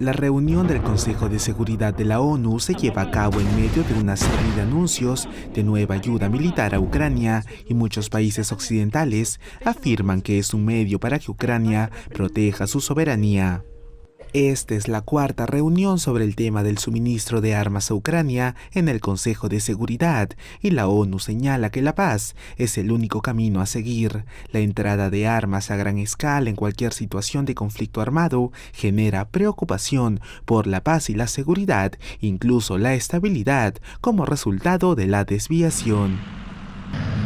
La reunión del Consejo de Seguridad de la ONU se lleva a cabo en medio de una serie de anuncios de nueva ayuda militar a Ucrania y muchos países occidentales afirman que es un medio para que Ucrania proteja su soberanía. Esta es la cuarta reunión sobre el tema del suministro de armas a Ucrania en el Consejo de Seguridad y la ONU señala que la paz es el único camino a seguir. La entrada de armas a gran escala en cualquier situación de conflicto armado genera preocupación por la paz y la seguridad, incluso la estabilidad, como resultado de la desviación.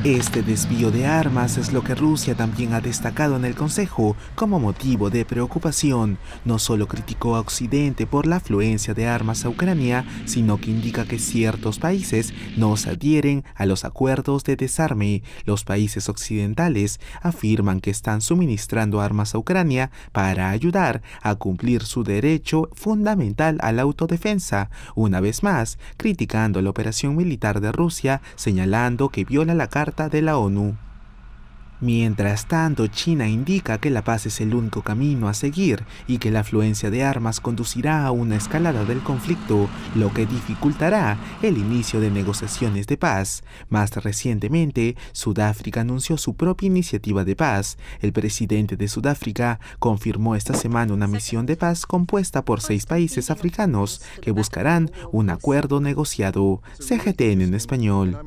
Este desvío de armas es lo que Rusia también ha destacado en el Consejo como motivo de preocupación. No solo criticó a Occidente por la afluencia de armas a Ucrania, sino que indica que ciertos países no se adhieren a los acuerdos de desarme. Los países occidentales afirman que están suministrando armas a Ucrania para ayudar a cumplir su derecho fundamental a la autodefensa, una vez más criticando la operación militar de Rusia, señalando que viola la carta de la ONU. Mientras tanto, China indica que la paz es el único camino a seguir y que la afluencia de armas conducirá a una escalada del conflicto, lo que dificultará el inicio de negociaciones de paz. Más recientemente, Sudáfrica anunció su propia iniciativa de paz. El presidente de Sudáfrica confirmó esta semana una misión de paz compuesta por seis países africanos que buscarán un acuerdo negociado. CGTN en español.